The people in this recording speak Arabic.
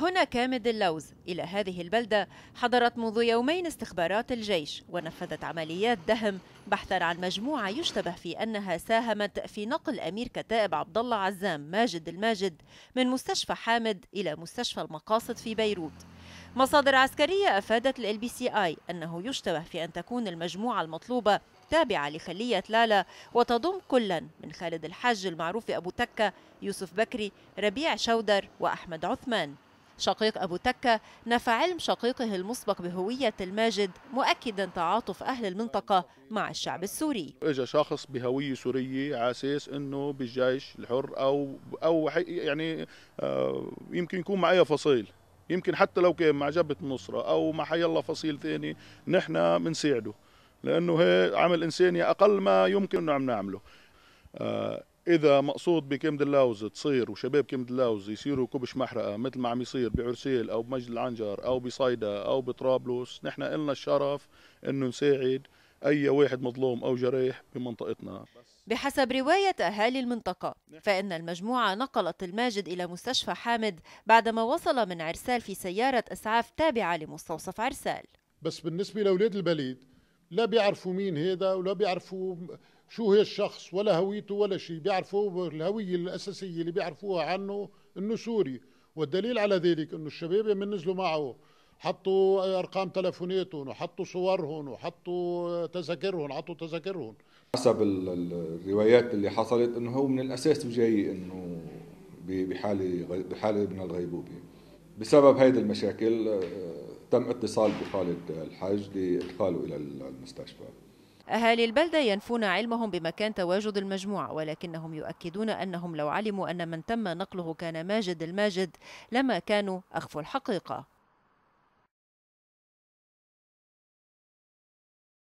هنا كامد اللوز إلى هذه البلدة حضرت منذ يومين استخبارات الجيش ونفذت عمليات دهم بحثا عن مجموعة يشتبه في أنها ساهمت في نقل أمير كتائب عبد الله عزام ماجد الماجد من مستشفى حامد إلى مستشفى المقاصد في بيروت مصادر عسكرية أفادت الـ بي سي آي أنه يشتبه في أن تكون المجموعة المطلوبة تابعة لخلية لالا وتضم كلا من خالد الحاج المعروف أبو تكة يوسف بكري ربيع شودر وأحمد عثمان شقيق أبو تكة نفى علم شقيقه المسبق بهوية الماجد مؤكدا تعاطف أهل المنطقة مع الشعب السوري إجا شخص بهوية سورية عاساس أنه بالجيش الحر أو, أو يعني آه، يمكن يكون معي فصيل يمكن حتى لو كان مع جبهة النصرة أو مع حي الله فصيل ثاني نحن بنساعده لأنه هي عمل إنساني أقل ما يمكن أنه عم نعمله آه، اذا مقصود بكيم دلاوز تصير وشباب كيم دلاوز يصيروا كبش محرقه مثل ما عم يصير بعرسيل او بمجد العنجر او بصيدا او بطرابلس نحن إلنا الشرف انه نساعد اي واحد مظلوم او جريح بمنطقتنا بحسب رواية أهالي المنطقة فإن المجموعة نقلت الماجد إلى مستشفى حامد بعدما وصل من عرسال في سيارة إسعاف تابعة لمستوصف عرسال بس بالنسبة لأولاد البليد لا بيعرفوا مين هذا ولا بيعرفوا شو هي الشخص ولا هويته ولا شيء بيعرفوا الهوية الأساسية اللي بيعرفوها عنه أنه سوري والدليل على ذلك أنه الشباب من نزلوا معه حطوا أرقام تلفوناتهم وحطوا صورهم وحطوا تذاكرهم حطوا تذاكرهم حسب الروايات اللي حصلت أنه هو من الأساس جاي أنه بحالة بحالة من الغيبوبة بسبب هيدي المشاكل آه، تم اتصال بخالد الحاج لادخاله الى المستشفى أهالي البلدة ينفون علمهم بمكان تواجد المجموعة ولكنهم يؤكدون أنهم لو علموا أن من تم نقله كان ماجد الماجد لما كانوا أخفوا الحقيقة